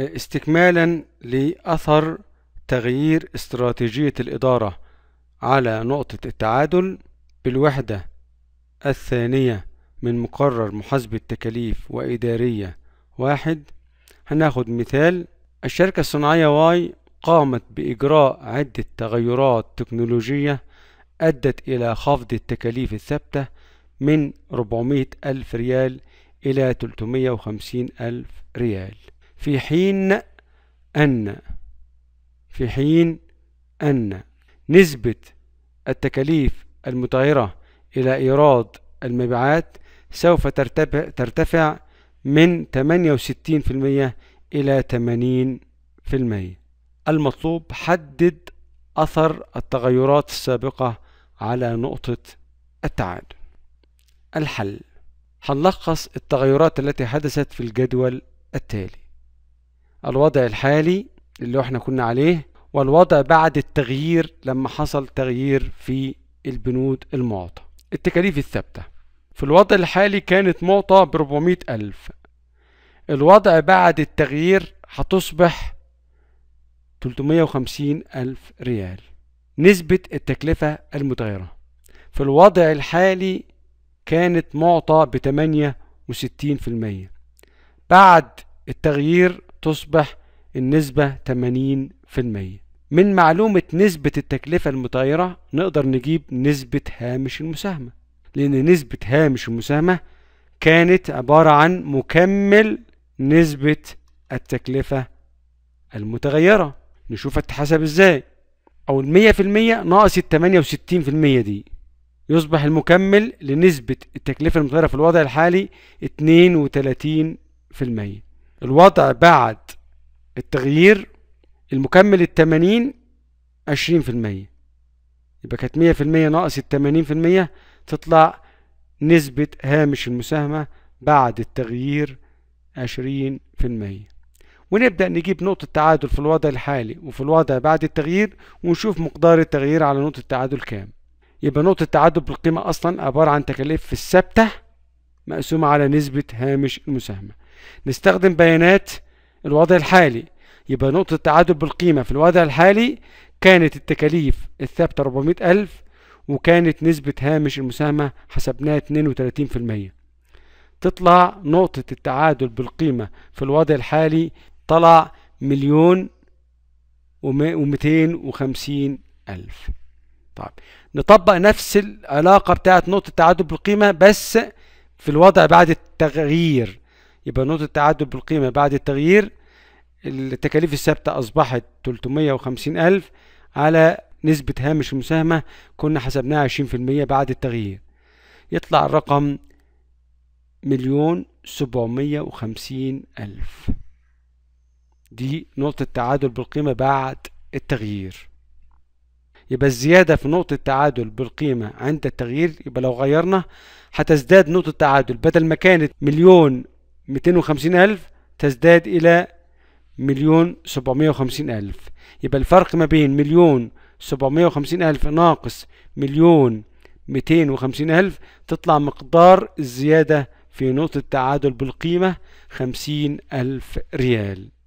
استكمالا لأثر تغيير استراتيجية الإدارة على نقطة التعادل بالوحدة الثانية من مقرر محاسبة تكاليف وإدارية واحد هناخد مثال الشركة الصناعية واي قامت بإجراء عدة تغيرات تكنولوجية أدت إلى خفض التكاليف الثابتة من 400 ألف ريال إلى 350 ألف ريال في حين أن في حين أن نسبة التكاليف المتغيرة إلى إيراد المبيعات سوف ترتفع من 68% إلى 80% المطلوب حدد أثر التغيرات السابقة على نقطة التعادل الحل هنلخص التغيرات التي حدثت في الجدول التالي الوضع الحالي اللي احنا كنا عليه والوضع بعد التغيير لما حصل تغيير في البنود المعطى التكاليف الثابتة في الوضع الحالي كانت معطى 400 ألف الوضع بعد التغيير هتصبح تلتمية وخمسين ألف ريال نسبة التكلفة المتغيرة في الوضع الحالي كانت معطى بتمانية وستين في المية بعد التغيير تصبح النسبة 80% من معلومة نسبة التكلفة المتغيرة نقدر نجيب نسبة هامش المساهمة لأن نسبة هامش المساهمة كانت عبارة عن مكمل نسبة التكلفة المتغيرة نشوف اتحسب ازاي او المية في المية ناقص التمانية وستين في المية دي يصبح المكمل لنسبة التكلفة المتغيرة في الوضع الحالي اتنين وتلاتين في المية الوضع بعد التغيير المكمل التمانين عشرين في المية يبقى كانت مية في المية ناقص التمانين في المية تطلع نسبة هامش المساهمة بعد التغيير عشرين في المية ونبدأ نجيب نقطة تعادل في الوضع الحالي وفي الوضع بعد التغيير ونشوف مقدار التغيير على نقطة التعادل كام يبقى نقطة التعادل بالقيمة أصلا عبارة عن تكاليف الثابتة مقسومة على نسبة هامش المساهمة نستخدم بيانات الوضع الحالي يبقى نقطة التعادل بالقيمة في الوضع الحالي كانت التكاليف الثابتة 400 ألف وكانت نسبة هامش المساهمة حسبناها 32% تطلع نقطة التعادل بالقيمة في الوضع الحالي طلع مليون ومئتين وخمسين ألف طيب نطبق نفس العلاقة بتاعت نقطة التعادل بالقيمة بس في الوضع بعد التغيير يبقى نقطة تعادل بالقيمة بعد التغيير التكاليف الثابتة أصبحت 350000 ألف على نسبة هامش المساهمة كنا حسبناها 20% بعد التغيير يطلع الرقم مليون سبعمية وخمسين ألف دي نقطة تعادل بالقيمة بعد التغيير يبقى الزيادة في نقطة تعادل بالقيمة عند التغيير يبقى لو غيرنا هتزداد نقطة تعادل بدل ما كانت مليون 250 ألف تزداد إلى مليون 750 ألف يبقى الفرق ما بين مليون 750 ألف ناقص مليون 250 ألف تطلع مقدار الزيادة في نقطة التعادل بالقيمة 50 ألف ريال